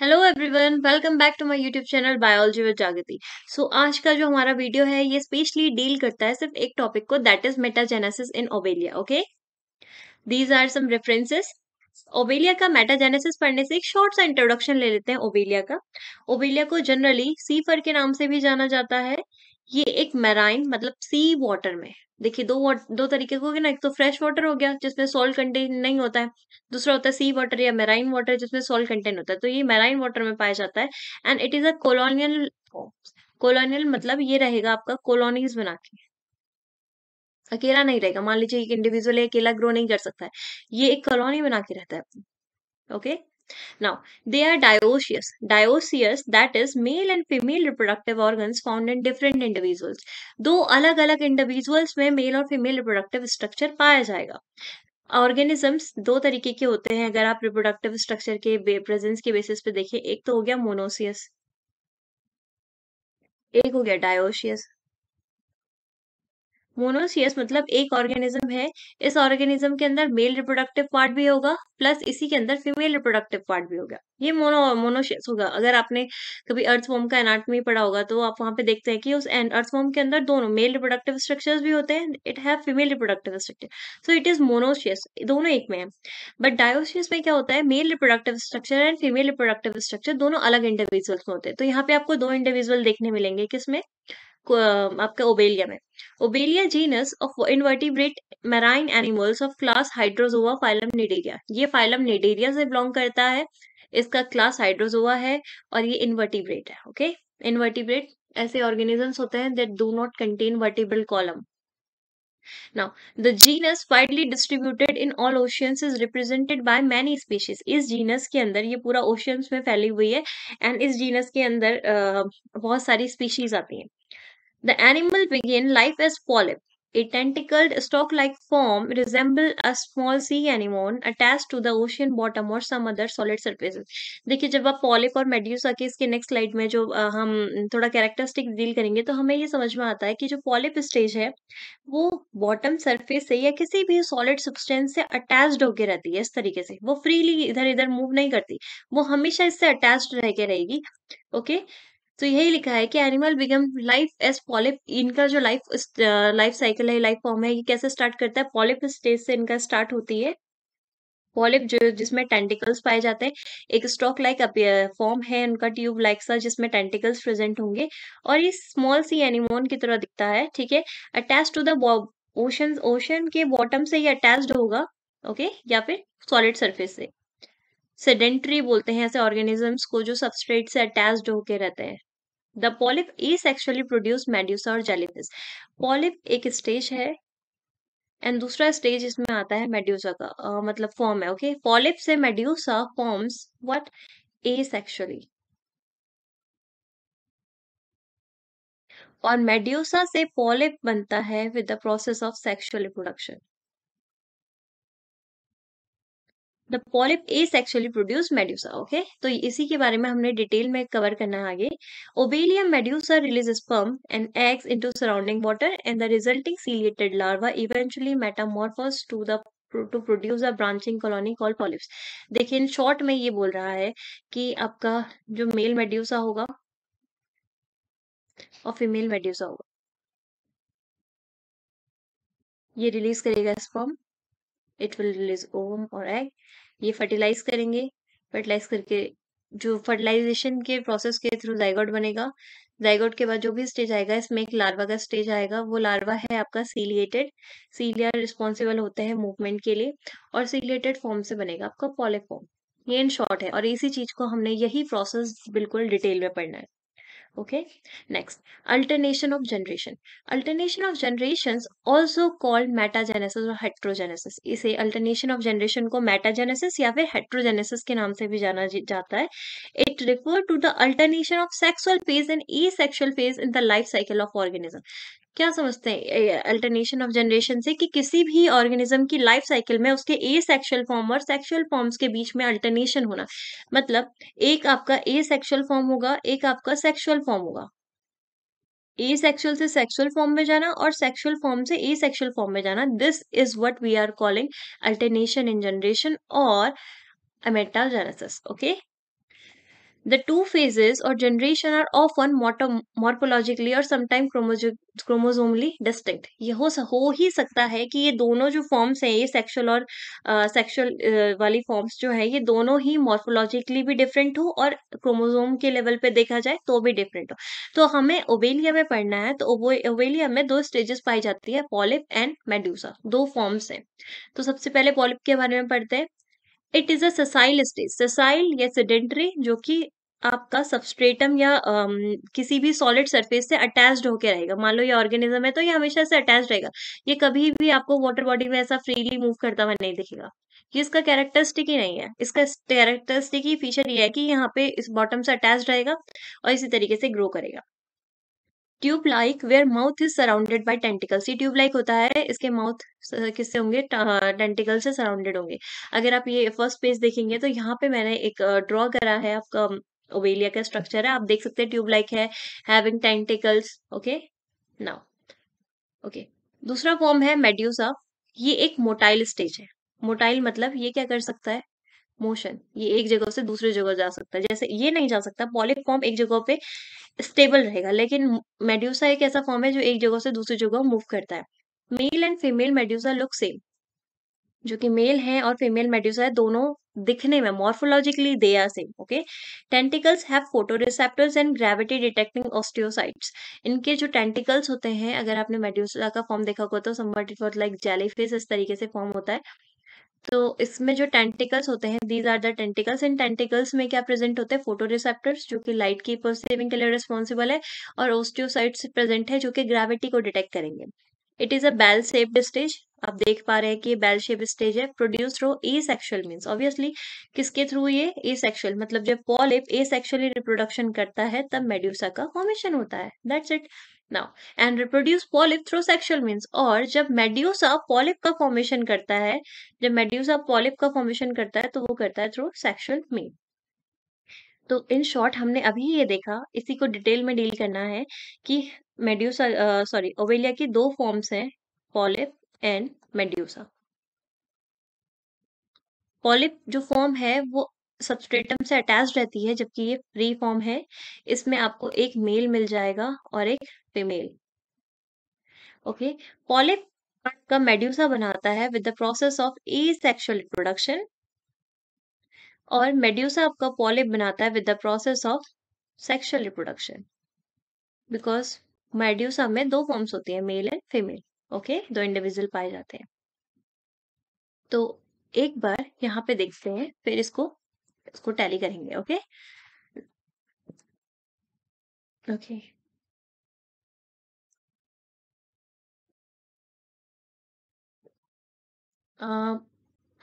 Hello everyone welcome back to my YouTube channel biology with Jagriti so आज का जो हमारा वीडियो है ये स्पेशली डील करता है सिर्फ एक टॉपिक को that is metagenesis in Obelia okay these are some references Obelia का मेटाजेनेसिस पढ़ने से एक शॉर्ट सा इंट्रोडक्शन ले लेते हैं ओबेलिया का ओबेलिया को जनरली सीफर के नाम से भी जाना जाता है ये एक मैराइन मतलब सी वाटर में देखिए दो दो तरीके को ना एक तो फ्रेश वाटर हो गया जिसमें सॉल्ट कंटेंट नहीं होता है दूसरा होता है सी वाटर या मेराइन वाटर जिसमें सॉल्ट कंटेंट होता है तो ये मेराइन वाटर में पाया जाता है and it is a colonial colonial मतलब ये रहेगा आपका कॉलोनीज बना के अकेला नहीं रहेगा मान लीजिए एक इंडिविजुअल अकेला ग्रो नहीं कर सकता है ये एक कॉलोनी बना के रहता है okay okay? Now, they are dioecious. Dioecious, that is, male and female reproductive organs found in different individuals. दो अलग अलग इंडिविजुअल्स में मेल और फीमेल रिप्रोडक्टिव स्ट्रक्चर पाया जाएगा ऑर्गेनिजम्स दो तरीके के होते हैं अगर आप रिप्रोडक्टिव स्ट्रक्चर के प्रेजेंस के बेसिस पे देखें एक तो हो गया मोनोसियस एक हो गया डायोशियस मोनोसियस मतलब एक ऑर्गेनिज्म है इस ऑर्गेनिज्म के अंदर मेल रिप्रोडक्टिव पार्ट भी होगा प्लस इसी के अंदर फीमेल रिप्रोडक्टिव पार्ट भी होगा ये मोनो मोनोशियस होगा अगर आपने कभी फॉर्म का एनाटमी पढ़ा होगा तो आप वहां पे देखते हैं कि उस फॉर्म के अंदर दोनों मेल रिप्रोडक्टिव स्ट्रक्चर्स भी होते हैं it have female reproductive structure so it is monoecious दोनों एक में है बट डायोशियस में क्या होता है male reproductive structure and female reproductive structure दोनों अलग इंडिविजुअल्स में होते हैं तो यहाँ पे आपको दो इंडिविजुअल देखने मिलेंगे किसमें आपका ओबेलिया में Obelia genus of invertebrate marine animals of class Hydrozoa phylum Cnidaria ये फाइलम निडेरिया से बिलोंग करता है इसका क्लास हाइड्रोजोवा है और ये इनवर्टिब्रेट है ओके इनवर्टिब्रेट ऐसे ऑर्गेनिजम्स होते हैं that do not contain vertebral column Now, the genus widely distributed in all oceans is represented by many species. इस genus के अंदर ये पूरा oceans में फैली हुई है and इस genus के अंदर बहुत सारी species आती हैं The animal begin life as polyp, a tentacled stalk-like form resemble a small sea anemone attached to the ocean bottom or some other solid surfaces देखिए जब आप पॉलिप और मेड्यूसा के इसके नेक्स्ट स्लाइड में जो आ, हम थोड़ा कैरेक्टरिस्टिक डील करेंगे तो हमें ये समझ में आता है कि जो पॉलिप स्टेज है वो बॉटम सरफेस से या किसी भी सॉलिड सब्सटेंस से अटैच्ड होके रहती है इस तरीके से वो फ्रीली इधर इधर मूव नहीं करती वो हमेशा इससे अटैच्ड रह के रहेगी ओके तो यही लिखा है कि animal begin life as polyp इनका जो लाइफ लाइफ साइकिल है लाइफ फॉर्म है ये कैसे स्टार्ट करता है पॉलिप स्टेज से इनका स्टार्ट होती है पॉलिप जो जिसमें टेंटिकल्स पाए जाते हैं एक स्टॉक लाइक फॉर्म है उनका ट्यूब लाइक सा जिसमें टेंटिकल्स प्रेजेंट होंगे और ये स्मॉल सी एनिमोन की तरह दिखता है ठीक है attach to the ocean ocean के बॉटम से ये अटैच्ड होगा ओके या फिर सॉलिड सरफेस से सेडेंट्री बोलते हैं ऐसे ऑर्गेनिजम्स को जो सबस्ट्रेट से अटैच्ड होके रहते हैं the polyp is actually produce medusa और जेलीफिश पॉलिप एक स्टेज है एंड दूसरा स्टेज इसमें आता है मेड्यूसा का uh, मतलब फॉर्म है ओके पॉलिप से medusa forms what asexually और मेड्यूसा से पॉलिप बनता है with the process of sexual reproduction the polyp is actually produce medusa okay तो इसी के बारे में हमने डिटेल में कवर करना है आगे Obelia medusa release sperm and eggs into surrounding water and the resulting ciliated larva eventually metamorphose to the to produce a branching colony call polyps देखिए इन शॉर्ट में ये बोल रहा है कि आपका जो मेल मेड्यूसा होगा और फीमेल मेड्यूसा होगा ये रिलीज करेगा sperm it will release ovum और एग ये फर्टिलाइज करेंगे फर्टिलाइज करके जो फर्टिलाइजेशन के प्रोसेस के थ्रू जाइगोड बनेगा जाइगोड के बाद जो भी स्टेज आएगा इसमें एक लार्वा का स्टेज आएगा वो लार्वा है आपका सीलिएटेड सीलिया रिस्पॉन्सिबल होते हैं मूवमेंट के लिए और सीलिएटेड फॉर्म से बनेगा आपका पॉलिफॉर्म ये इन शॉर्ट है और इसी चीज को हमने यही प्रोसेस बिल्कुल डिटेल में पढ़ना है okay next alternation of generation alternation of generations also called metagenesis or heterogenesis इसे alternation of generation ko metagenesis ya फिर heterogenesis ke naam se bhi jana jata hai it refer to the alternation of sexual phase and asexual phase in the life cycle of organism क्या समझते हैं alternation of generation से कि किसी भी organism की life cycle में उसके ए सेक्शुअल फॉर्म और सेक्शुअल फॉर्म्स के बीच में अल्टरनेशन होना मतलब एक आपका ए सेक्शुअल फॉर्म होगा एक आपका सेक्शुअल फॉर्म होगा ए सेक्शुअल से सेक्सुअल फॉर्म में जाना और सेक्सुअल फॉर्म से ए सेक्शुअल फॉर्म में जाना this is what we are calling alternation in generation और metagenesis okay the The two phases or generation are often morphologically और समटाइम chromosomally distinct. ये हो हो ही सकता है कि ये दोनों जो फॉर्म्स हैं ये सेक्सुअल और सेक्सुअल uh, uh, वाली फॉर्म्स जो है ये दोनों ही मॉर्फोलॉजिकली भी डिफरेंट हो और क्रोमोजोम के लेवल पे देखा जाए तो भी डिफरेंट हो तो हमें ओबेलिया में पढ़ना है तो ओबेलिया में दो स्टेजेस पाई जाती है पॉलिप एंड मेड्यूसा दो फॉर्म्स हैं तो सबसे पहले पॉलिप के बारे में पढ़ते हैं it is sessile stage sessile या सेडेंट्री जो कि आपका सबस्ट्रेटम या अम, किसी भी सॉलिड सरफेस से अटैच्ड होकर रहेगा मान लो ये ऑर्गेनिज्म है तो ये हमेशा से अटैच्ड रहेगा ये कभी भी आपको वाटर बॉडी में ऐसा फ्रीली मूव करता हुआ नहीं दिखेगा ये इसका कैरेक्टरिस्टिक ही नहीं है इसका कैरेक्टरिस्टिक ही फीचर ये है कि यहाँ पे इस बॉटम से अटैच रहेगा और इसी तरीके से ग्रो करेगा tube like where mouth is surrounded by tentacles ये ट्यूब लाइक होता है इसके माउथ किससे होंगे टेंटिकल से सराउंडेड होंगे अगर आप ये फर्स्ट पेज देखेंगे तो यहाँ पे मैंने एक ड्रॉ करा है आपका ओबेलिया का स्ट्रक्चर है आप देख सकते हैं ट्यूब लाइक है having tentacles okay now okay दूसरा फॉर्म है मेड्यूसा ये एक मोटाइल स्टेज है मोटाइल मतलब ये क्या कर सकता है मोशन ये एक जगह से दूसरी जगह जा सकता है जैसे ये नहीं जा सकता पॉलीफॉर्म एक जगह पे स्टेबल रहेगा लेकिन मेड्यूसा एक ऐसा फॉर्म है जो एक जगह से दूसरी जगह मूव करता है male and female medusa look same जो कि मेल है और फीमेल मेड्यूसा है दोनों दिखने में morphologically they are same okay tentacles have photoreceptors and gravity detecting osteocytes इनके जो टेंटिकल्स होते हैं अगर आपने मेड्यूसा का फॉर्म देखा होगा तो somewhat it was like jellyfish इस तरीके से फॉर्म होता है तो इसमें जो टेंटिकल्स होते हैं दीज आर द टेंटिकल्स इन टेंटिकल्स में क्या प्रेजेंट होते हैं फोटो रिसेप्टर्स जो कि लाइट की परसेविंग के लिए रिस्पॉन्सिबल है और ओस्टियोसाइट्स प्रेजेंट है जो कि ग्रेविटी को डिटेक्ट करेंगे it is a bell shaped stage आप देख पा रहे हैं कि बेल शेप स्टेज है produce through asexual means obviously किसके थ्रू ये ए सेक्शुअल मतलब जब पॉलिप ए सेक्शुअली रिप्रोडक्शन करता है तब मेड्यूसा का फॉर्मेशन होता है that's it now and reproduce polyp through sexual means और जब मेड्यूसा पॉलिप का फॉर्मेशन करता है जब मेड्यूसा पॉलिप का फॉर्मेशन करता है तो वो करता है थ्रू सेक्शुअल मीन तो इन शॉर्ट हमने अभी ये देखा इसी को डिटेल में डील करना है कि मेड्यूसा सॉरी ओवेलिया की दो फॉर्म्स हैं पॉलिप एंड मेड्यूसा पॉलिप जो फॉर्म है वो सबस्ट्रेटम से अटैच रहती है जबकि ये फ्री फॉर्म है इसमें आपको एक मेल मिल जाएगा और एक फीमेल ओके पॉलिप का मेड्यूसा बनाता है with the process of asexual production और मेड्यूसा आपका पॉलिप बनाता है with the process of sexual reproduction because medusa में दो फॉर्म्स होती है मेल एंड फीमेल ओके दो इंडिविजुअल पाए जाते हैं तो एक बार यहाँ पे देखते हैं फिर इसको इसको टैली करेंगे ओके ओके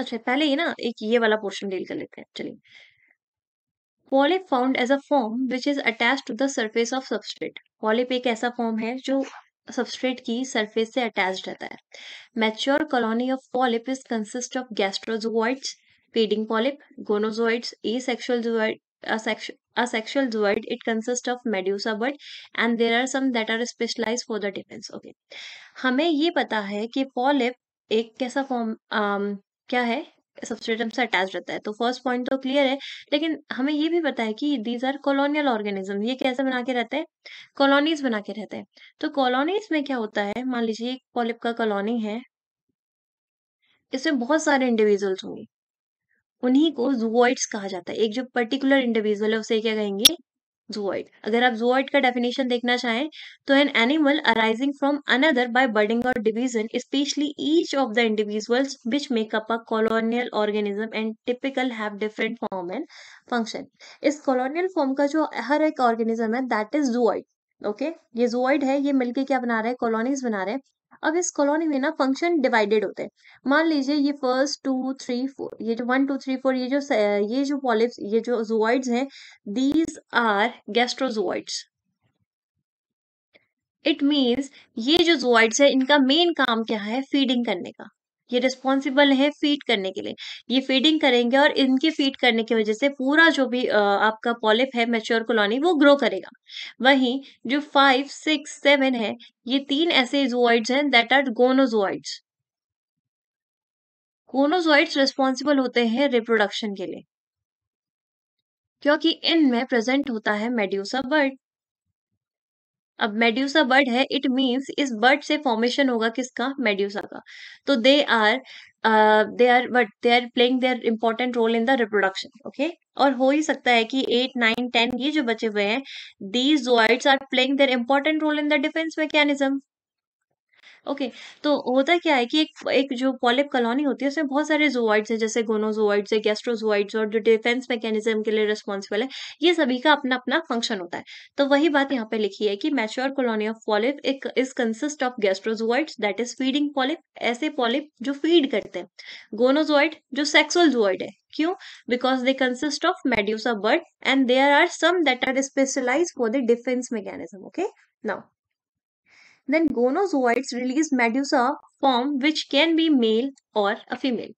अच्छा पहले ही ना एक ये वाला पोर्शन डील कर लेते हैं चलिए polyp found as a form which is attach to the surface of substrate polyp एक ऐसा फॉर्म है जो substrate की सरफेस से अटैच रहता है mature colony of polyp is consist of gastrozooids feeding polyp, gonozoids, asexual zoid, asexual, asexual zoid. It consists of medusa bird and there are some that are specialized for the defense. Okay. हमें ये पता है कि polyp एक कैसा form क्या है substratum से अटैच रहता है तो फर्स्ट पॉइंट तो क्लियर है लेकिन हमें ये भी पता है कि दीज आर कॉलोनियल ऑर्गेनिज्म ये कैसे बना के रहते हैं कॉलोनीज बना के रहते हैं तो कॉलोनीज में क्या होता है मान लीजिए पॉलिप का कॉलोनी है इसमें बहुत सारे इंडिविजुअल्स होंगे उन्हीं को जुवाइड्स कहा जाता है एक जो पर्टिकुलर इंडिविजुअल है उसे क्या कहेंगे जोइड अगर आप जोइड का डेफिनेशन देखना चाहें तो an animal arising from another by budding और division especially each of the individuals which make up a colonial organism and typical have different form and function इस कॉलोनियल फॉर्म का जो हर एक ऑर्गेनिज्म है दैट इज जोइड ओके ये zooid है ये मिलके क्या बना रहे हैं कॉलोनीज बना रहे हैं अब इस कॉलोनी में ना फंक्शन डिवाइडेड होते हैं मान लीजिए ये फर्स्ट टू थ्री फोर ये जो वन टू थ्री फोर ये जो ये जो पॉलिप्स ये जो जुआइड्स हैं these are gastrozooids it means ये जो जुआइड्स है इनका मेन काम क्या है फीडिंग करने का ये रिस्पॉन्सिबल है फीड करने के लिए ये फीडिंग करेंगे और इनकी फीड करने की वजह से पूरा जो भी आपका पॉलिप है मेच्योर कॉलोनी वो ग्रो करेगा वहीं जो फाइव सिक्स सेवन है ये तीन ऐसे जोआइड्स हैं that are gonozooids gonozooids responsible होते हैं रिप्रोडक्शन के लिए क्योंकि इनमें प्रेजेंट होता है मेड्यूसा बर्ड अब मेड्यूसा बर्ड है इट मीन्स इस बर्ड से फॉर्मेशन होगा किसका मेड्यूसा का तो they are they are but they are playing their important role in the reproduction okay और हो ही सकता है कि एट नाइन टेन ये जो बचे हुए हैं these zooids are playing their important role in the defence mechanism okay तो होता क्या है कि एक एक जो पॉलिप कॉलोनी होती है उसमें बहुत सारे जोवाइड्स हैं जैसे गोनोजोवाइड्स है गैस्ट्रोजोवाइड्स और जो डिफेंस मैकेनिज्म के लिए रिस्पॉन्सिबल है ये सभी का अपना अपना फंक्शन होता है तो वही बात यहाँ पे लिखी है कि मैच्योर कॉलोनी ऑफ पॉलिप एक is consist of gastrozooids that is feeding polyp ऐसे पॉलिप जो फीड करते हैं गोनोजोइड जो सेक्सुअल जोइड है क्यों because they consist of medusa bud and there are some that are specialise for the defence mechanism okay now then gonozoids release medusa form which can be male or a female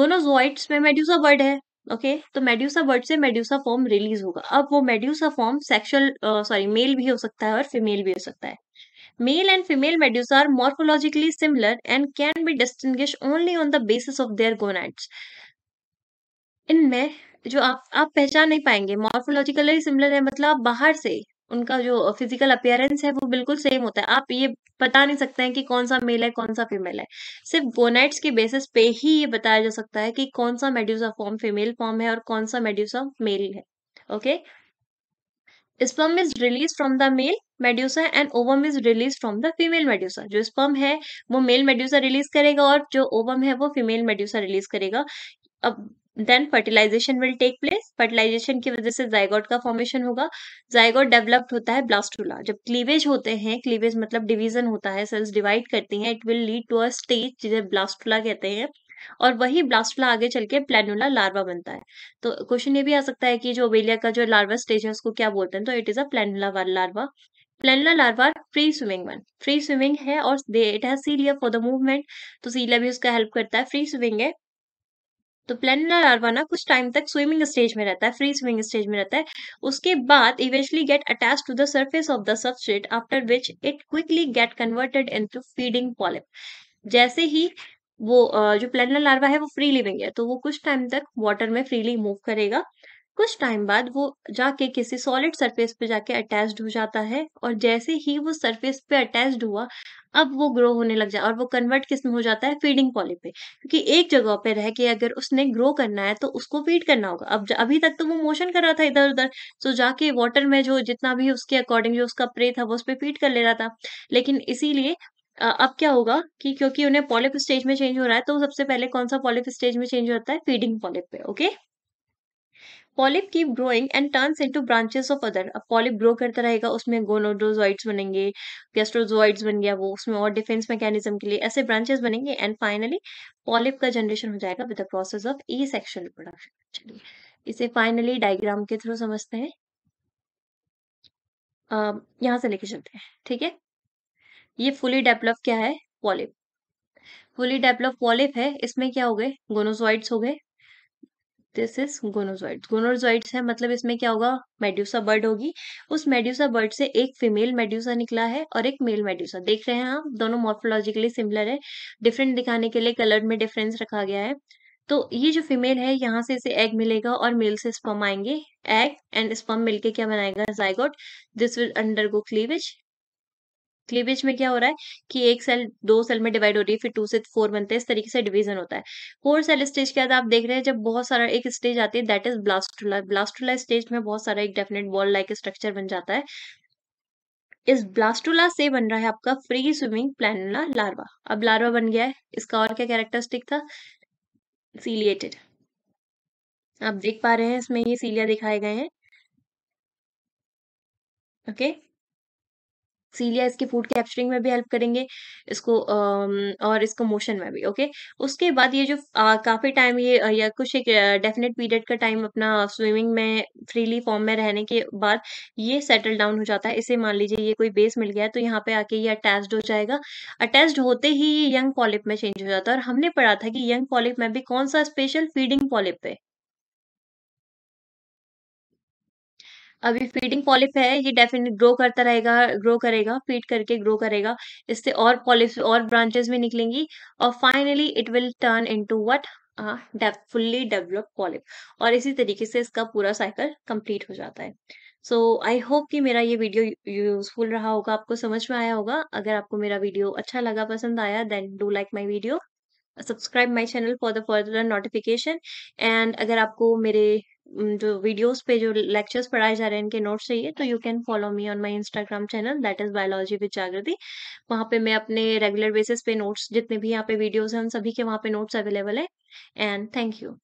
gonozoids में medusa word है okay okay, तो medusa bud से medusa form release होगा अब वो medusa form sexual sorry male भी हो सकता है और फीमेल भी हो सकता है Male and female medusa are morphologically similar and can be distinguished only on the basis of their gonads. इनमें जो आप आप पहचान नहीं पाएंगे मॉर्फोलॉजिकली सिमिलर है मतलब बाहर से उनका जो फिजिकल अपियरेंस है वो बिल्कुल सेम होता है आप ये बता नहीं सकते हैं कि कौन सा मेल है कौन सा फीमेल है सिर्फ गोनाइट्स के बेसिस पे ही ये बताया जा सकता है कि कौन सा मेड्यूसा फॉर्म फीमेल फॉर्म है और कौन सा मेड्यूसा मेल है okay sperm is release from the male medusa and ovum is release from the female medusa जो स्पर्म है वो मेल मेड्यूसा रिलीज करेगा और जो ओवम है वो फीमेल मेड्यूसा रिलीज करेगा अब then fertilisation will take place fertilisation की वजह से जायगोट का फॉर्मेशन होगा जायगोट डेवलप्ड होता है ब्लास्टूला जब क्लीवेज होते हैं क्लीवेज मतलब डिवीजन होता है सेल्स डिवाइड करती हैं it will lead to a stage जिसे ब्लास्टूला कहते हैं और वही ब्लास्टूला आगे चल के प्लेनुला लार्वा बनता है तो क्वेश्चन ये भी आ सकता है कि जो ओबेलिया का जो लार्वा स्टेज है उसको क्या बोलते हैं तो it is a planula larva planula larva free swimming one free swimming है और it has cilia for the movement तो सीलिया भी उसका हेल्प करता है फ्री स्विमिंग है तो प्लेनुलर लार्वा ना कुछ टाइम तक स्विमिंग स्टेज में रहता है फ्री स्विमिंग स्टेज में रहता है उसके बाद eventually get attach to the surface of the substrate after which it quickly get converted into feeding polyp जैसे ही वो जो प्लेनुलर लार्वा है वो फ्री लिविंग है तो वो कुछ टाइम तक वाटर में फ्रीली मूव करेगा कुछ टाइम बाद वो जाके किसी सॉलिड सरफेस पे जाके अटैच्ड हो जाता है और जैसे ही वो सरफेस पे अटैच्ड हुआ अब वो ग्रो होने लग जाए और वो कन्वर्ट किस में हो जाता है फीडिंग पॉली पे क्योंकि एक जगह पे रह के अगर उसने ग्रो करना है तो उसको फीड करना होगा अब अभी तक तो वो मोशन कर रहा था इधर उधर तो जाके वाटर में जो जितना भी उसके अकॉर्डिंग जो उसका प्रे था वो उस पर फीड कर ले रहा था लेकिन इसीलिए अब क्या होगा कि क्योंकि उन्हें पॉलिप स्टेज में चेंज हो रहा है तो सबसे पहले कौन सा पॉलिप स्टेज में चेंज होता है फीडिंग पॉलिप पे okay polyp keep growing and turns into branches of other अब पॉलिप ग्रो करता रहेगा उसमें गोनोडोजॉइड्स बनेंगे गेस्ट्रोजोइड्स बन गया वो उसमें और डिफेंस मैकेनिज्म के लिए ऐसे ब्रांचेस बनेंगे एंड फाइनली पॉलिप का जनरेशन हो जाएगा with the process of asexual production चलिए इसे फाइनली डायग्राम के थ्रू समझते हैं Uh, यहां से लेके चलते हैं ठीक है ये फुली डेवलप क्या है पॉलिप फुली डेवलप पॉलिप है इसमें क्या हो गए गोनोजॉइड्स हो गए दिस इज गोनोजॉइड गोनोजॉइड्स है मतलब इसमें क्या होगा मेड्यूसा बर्ड होगी उस मेड्यूसा बर्ड से एक फीमेल मेड्यूसा निकला है और एक मेल मेड्यूसा देख रहे हैं आप दोनों मॉर्फोलॉजिकली सिमिलर है डिफरेंट दिखाने के लिए कलर में डिफरेंस रखा गया है तो ये जो फीमेल है यहाँ से इसे एग मिलेगा और मेल से स्पम आएंगे एग एंड स्पम मिलके क्या बनाएगा zygote this will undergo cleavage cleavage में क्या हो रहा है कि एक सेल दो सेल में डिवाइड हो रही है फिर टू से फोर बनते हैं इस तरीके से डिवीजन होता है फोर सेल स्टेज के बाद आप देख रहे हैं जब बहुत सारा एक स्टेज आती है that is blastula blastula stage में बहुत सारा एक डेफिनेट बॉल लाइक स्ट्रक्चर बन जाता है इस ब्लास्टुला से बन रहा है आपका फ्री स्विमिंग प्लानुला लार्वा अब लार्वा बन गया है इसका और क्या कैरेक्टरिस्टिक था सीलिएटेड आप देख पा रहे हैं इसमें ये सीलिया दिखाए गए हैं ओके okay? सीलिया इसके फूड कैप्चरिंग में भी हेल्प करेंगे इसको और इसको मोशन में भी ओके उसके बाद ये जो काफ़ी टाइम ये या कुछ एक डेफिनेट पीरियड का टाइम अपना स्विमिंग में फ्रीली फॉर्म में रहने के बाद ये सेटल डाउन हो जाता है इसे मान लीजिए ये कोई बेस मिल गया है तो यहाँ पे आके ये अटैच्ड हो जाएगा अटैच्ड होते ही ये यंग पॉलिप में चेंज हो जाता है और हमने पढ़ा था कि यंग पॉलिप में भी कौन सा स्पेशल फीडिंग पॉलिप है अभी फीडिंग पॉलिप है ये डेफिनेट ग्रो करता रहेगा ग्रो करेगा फीड करके ग्रो करेगा इससे और पॉलिप और ब्रांचेस भी निकलेंगी और finally it will turn into what fully develop polyp और इसी तरीके से इसका पूरा साइकिल कंप्लीट हो जाता है सो आई होप कि मेरा ये वीडियो यूजफुल रहा होगा आपको समझ में आया होगा अगर आपको मेरा वीडियो अच्छा लगा पसंद आया then do like my video subscribe my channel for the further notification and अगर आपको मेरे जो वीडियोस पे जो लेक्चर्स पढ़ाए जा रहे हैं इनके नोट्स चाहिए तो you can follow me on my Instagram channel that is biology with Jagriti वहाँ पे मैं अपने रेगुलर बेसिस पे नोट्स जितने भी यहाँ पे वीडियोस हैं उन सभी के वहाँ पे नोट्स अवेलेबल है एंड थैंक यू